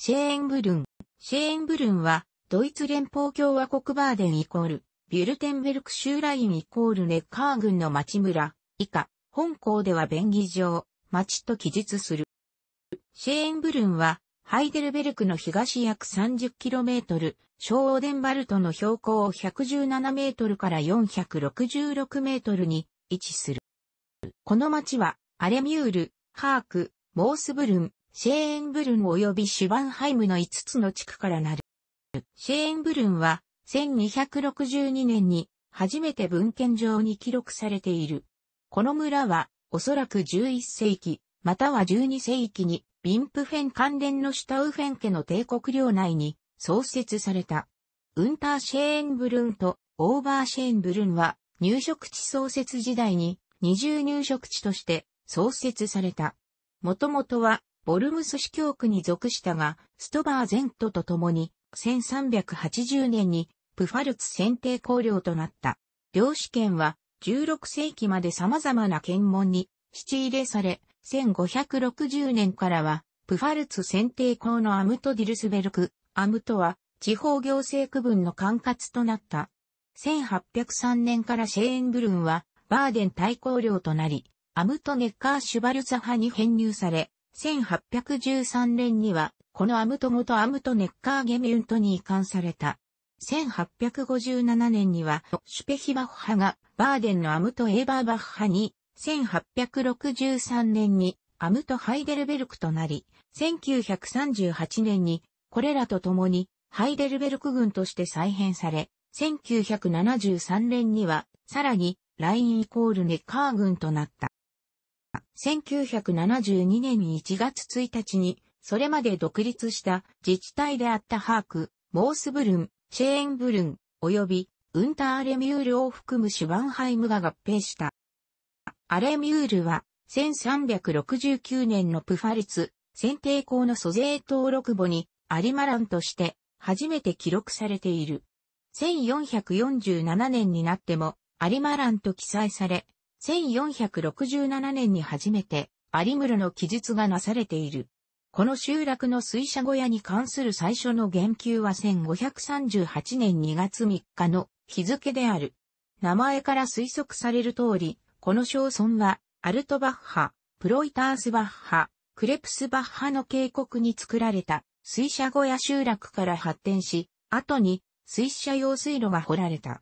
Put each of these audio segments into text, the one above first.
シェーンブルン。シェーンブルンは、ドイツ連邦共和国バーデンイコール、ビュルテンベルク州ラインイコールネッカー郡の町村、以下、本校では便宜上、町と記述する。シェーンブルンは、ハイデルベルクの東約 30km、ショーデンバルトの標高を117メートルから466メートルに位置する。この町は、アレミュール、ハーク、モースブルン、シェーンブルン及びシュバンハイムの5つの地区からなる。シェーンブルンは1262年に初めて文献上に記録されている。この村はおそらく11世紀または12世紀にビンプフェン関連のシュタウフェン家の帝国領内に創設された。ウンターシェーンブルンとオーバーシェーンブルンは入植地創設時代に二重入植地として創設された。もともとはボルムス司教区に属したが、ストバーゼントと共に、1380年にプファルツ選定公領となった。領主権は16世紀まで様々な検問に質入れされ、1560年からはプファルツ選定公のアムト・ディルスベルク、アムトは地方行政区分の管轄となった。1803年からシェーンブルンはバーデン大校領となり、アムト・ネッカー・シュバルツ派に編入され、1813年には、このアムト語とアムトネッカーゲミュントに移管された。1857年には、シュペヒバッハがバーデンのアムト・エーバーバッハに、1863年にアムト・ハイデルベルクとなり、1938年にこれらと共にハイデルベルク軍として再編され、1973年にはさらにラインイコールネッカー軍となった。1972年に1月1日に、それまで独立した自治体であったハーク、モースブルン、シェーンブルン、及びウンターレミュールを含むシュバンハイムが合併した。アレミュールは、1369年のプファルツ、選定校の租税登録簿に、アリマランとして、初めて記録されている。1447年になっても、アリマランと記載され、1467年に初めて、有ルの記述がなされている。この集落の水車小屋に関する最初の言及は1538年2月3日の日付である。名前から推測される通り、この小村は、アルトバッハ、プロイタースバッハ、クレプスバッハの渓谷に作られた水車小屋集落から発展し、後に水車用水路が掘られた。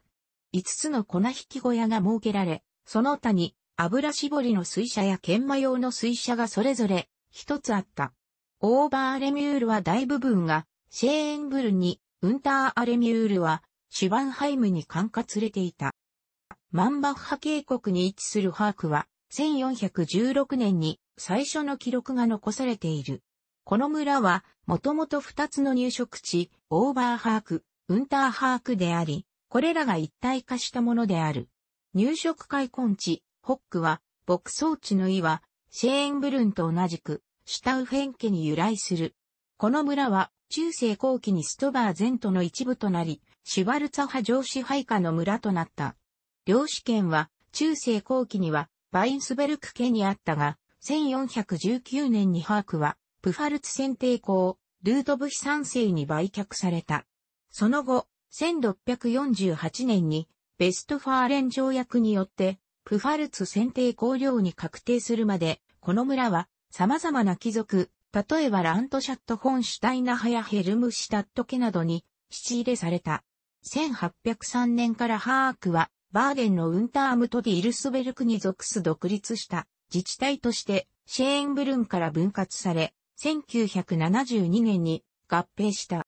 5つの粉引き小屋が設けられ、その他に油絞りの水車や研磨用の水車がそれぞれ一つあった。オーバーアレミュールは大部分がシェーンブルに、ウンターアレミュールはシュバンハイムに管轄れていた。マンバッハ渓谷に位置するハークは1416年に最初の記録が残されている。この村はもともと二つの入植地、オーバーハーク、ウンターハークであり、これらが一体化したものである。入植開根地、ホックは、牧草地の岩、シェーンブルンと同じく、シュタウフェン家に由来する。この村は、中世後期にストバー全都の一部となり、シュバルツァ派上支配下の村となった。領主権は、中世後期には、バインスベルク家にあったが、1419年にハークは、プファルツ選定校、ルートブヒ三世に売却された。その後、1648年にベストファーレン条約によって、プファルツ選定公領に確定するまで、この村は様々な貴族、例えばラントシャット・ホンシュタイナハやヘルムシュタット家などに七入れされた。1803年からハークはバーデンのウンタームトディ・イルスベルクに属す独立した自治体としてシェーンブルンから分割され、1972年に合併した。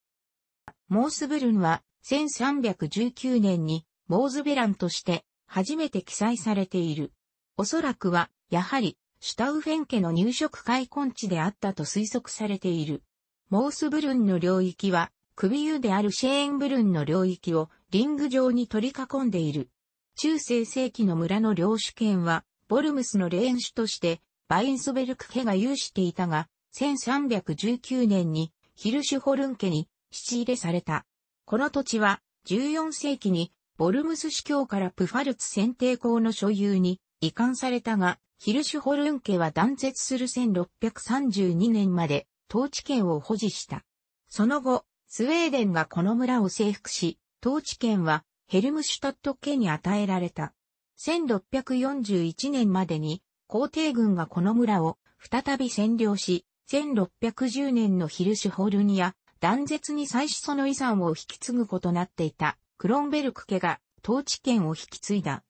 モースブルンは1319年にモーズベランとして初めて記載されている。おそらくは、やはり、シュタウフェン家の入植開墾地であったと推測されている。モースブルンの領域は、クビユであるシェーンブルンの領域をリング状に取り囲んでいる。中世世紀の村の領主権は、ボルムスの霊園主として、バインソベルク家が有していたが、1319年にヒルシュホルン家に、七入れされた。この土地は、14世紀にボルムス司教からプファルツ選定校の所有に移管されたが、ヒルシュホルン家は断絶する1632年まで統治権を保持した。その後、スウェーデンがこの村を征服し、統治権はヘルムシュタット家に与えられた。1641年までに皇帝軍がこの村を再び占領し、1610年のヒルシュホルンア断絶に際しその遺産を引き継ぐことなっていた。クロンベルク家が統治権を引き継いだ。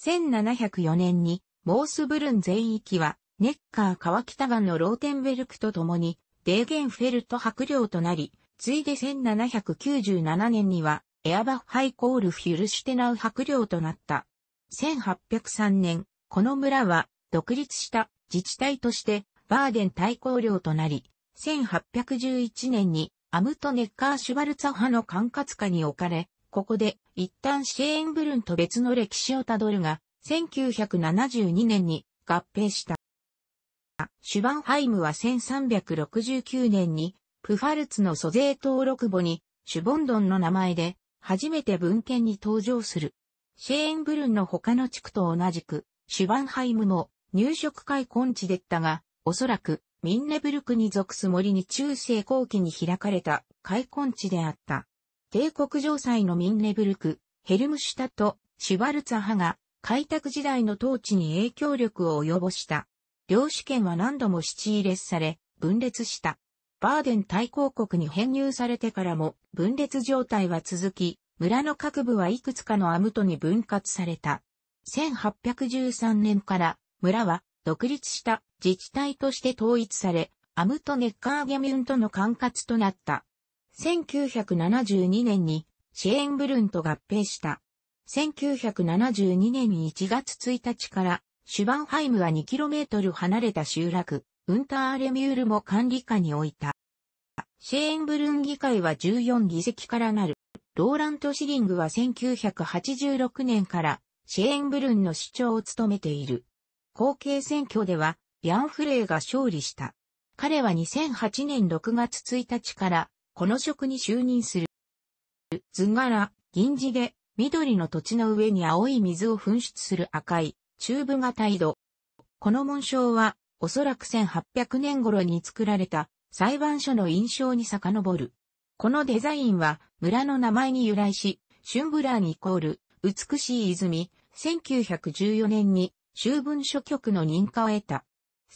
1704年にモースブルン全域はネッカー川北岸のローテンベルクと共にデーゲンフェルト白領となり、ついで1797年にはエアバッハイコールフュルシュテナウ白領となった。1803年、この村は独立した自治体としてバーデン大公領となり、1811年にアムトネッカーシュバルツァ派の管轄下に置かれ、ここで一旦シェーンブルンと別の歴史をたどるが、1972年に合併した。シュバンハイムは1369年にプファルツの租税登録簿にシュボンドンの名前で初めて文献に登場する。シェーンブルンの他の地区と同じく、シュバンハイムも入植開墾地でったが、おそらくミンネブルクに属す森に中世後期に開かれた開墾地であった。帝国城塞のミンネブルク、ヘルムシュタとト、シュバルツァハが開拓時代の統治に影響力を及ぼした。領主権は何度も七入列され、分裂した。バーデン大公国に編入されてからも分裂状態は続き、村の各部はいくつかのアムトに分割された。1813年から村は独立した自治体として統一され、アムトネッカーゲミュンとの管轄となった。1972年にシェーンブルンと合併した。1972年1月1日からシュバンハイムは 2km 離れた集落、ウンターレミュールも管理下に置いた。シェーンブルン議会は14議席からなる。ローラント・シリングは1986年からシェーンブルンの市長を務めている。後継選挙では、ヤンフレーが勝利した。彼は2008年6月1日からこの職に就任する。図柄、銀地で、緑の土地の上に青い水を噴出する赤い、チューブ型井戸。この紋章は、おそらく1800年頃に作られた裁判所の印象に遡る。このデザインは村の名前に由来し、シュンブラーにイコール美しい泉、1914年に修文書局の認可を得た。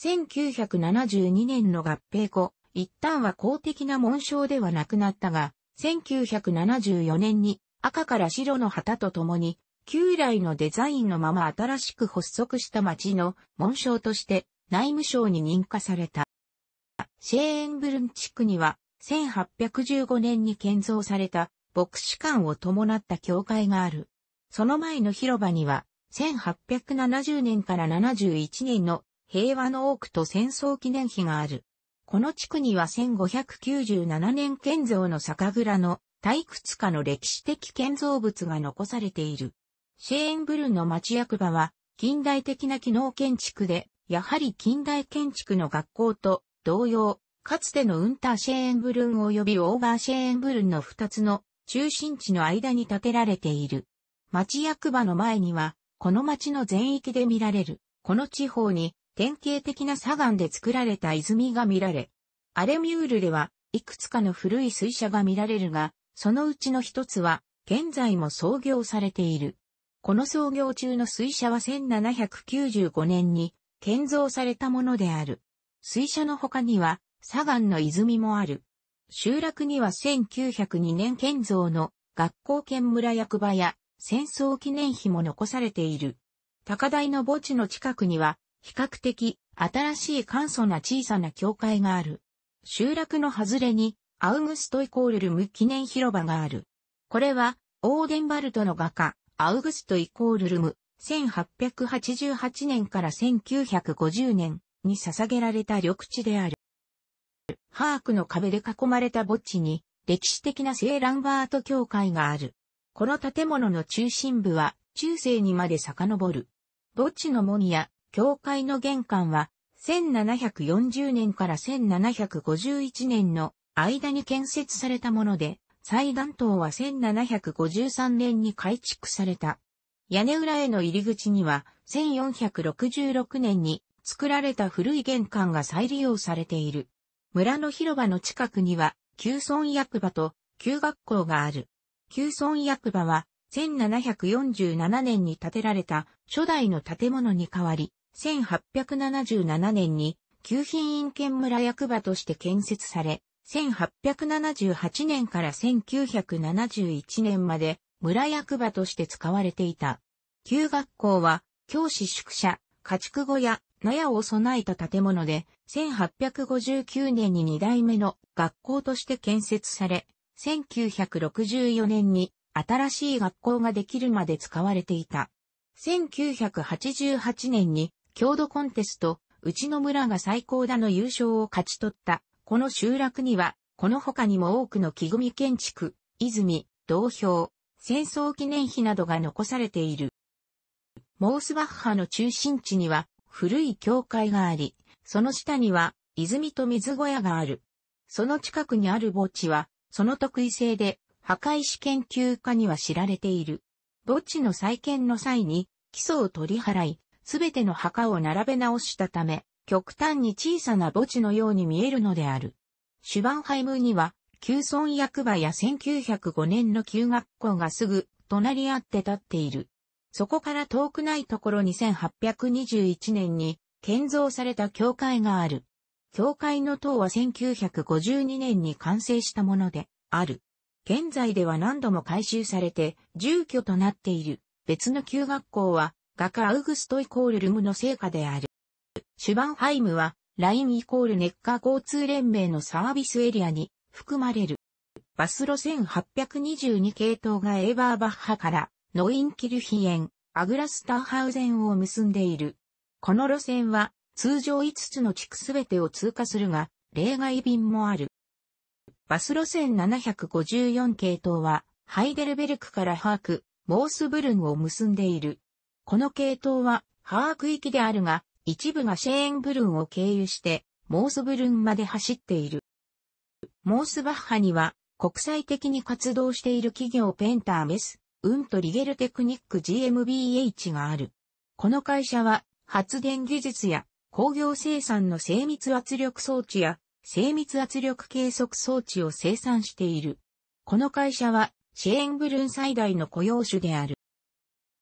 1972年の合併後、一旦は公的な紋章ではなくなったが、1974年に赤から白の旗とともに、旧来のデザインのまま新しく発足した町の紋章として内務省に認可された。シェーンブルン地区には1815年に建造された牧師館を伴った教会がある。その前の広場には1870年から71年の平和の多くと戦争記念碑がある。この地区には1597年建造の酒蔵の退屈つかの歴史的建造物が残されている。シェーンブルンの町役場は近代的な機能建築で、やはり近代建築の学校と同様、かつてのウンターシェーンブルン及びオーバーシェーンブルンの二つの中心地の間に建てられている。町役場の前には、この町の全域で見られる、この地方に典型的な砂岩で作られた泉が見られ、アレミュールではいくつかの古い水車が見られるが、そのうちの一つは現在も創業されている。この創業中の水車は1795年に建造されたものである。水車の他には砂岩の泉もある。集落には1902年建造の学校兼村役場や戦争記念碑も残されている。高台の墓地の近くには比較的新しい簡素な小さな教会がある。集落の外れにアウグストイコールルム記念広場がある。これはオーデンバルトの画家アウグストイコールルム1888年から1950年に捧げられた緑地である。ハークの壁で囲まれた墓地に歴史的な聖ランバート教会がある。この建物の中心部は中世にまで遡る。墓地の門や教会の玄関は、1740年から1751年の間に建設されたもので、祭壇塔は1753年に改築された。屋根裏への入り口には、1466年に作られた古い玄関が再利用されている。村の広場の近くには、旧村役場と旧学校がある。旧村役場は、1747年に建てられた初代の建物に代わり、1877年に、旧品院県村役場として建設され、1878年から1971年まで村役場として使われていた。旧学校は教師宿舎、家畜小屋、納屋を備えた建物で、1859年に2代目の学校として建設され、1964年に新しい学校ができるまで使われていた。1988年に郷土コンテスト、うちの村が最高だの優勝を勝ち取った、この集落には、この他にも多くの木組み建築、泉、同票、戦争記念碑などが残されている。モースバッハの中心地には、古い教会があり、その下には、泉と水小屋がある。その近くにある墓地は、その特異性で、墓石研究家には知られている。墓地の再建の際に、基礎を取り払い、すべての墓を並べ直したため、極端に小さな墓地のように見えるのである。シュバンハイムには、旧村役場や1905年の旧学校がすぐ隣り合って立っている。そこから遠くないところに8 2 1年に建造された教会がある。教会の塔は1952年に完成したものである。現在では何度も改修されて住居となっている別の旧学校は画家アウグストイコールルムの成果である。シュバンハイムは、ラインイコールネッカー交通連盟のサービスエリアに含まれる。バス路線822系統がエーバーバッハからノインキルヒエン、アグラスターハウゼンを結んでいる。この路線は通常5つの地区すべてを通過するが、例外便もある。バス路線754系統はハイデルベルクからハーク、モースブルンを結んでいる。この系統は、ハーク域であるが、一部がシェーンブルンを経由して、モースブルンまで走っている。モースバッハには、国際的に活動している企業ペンターメス、ウントリゲルテクニック GmbH がある。この会社は、発電技術や工業生産の精密圧力装置や精密圧力計測装置を生産している。この会社は、シェーンブルン最大の雇用種である。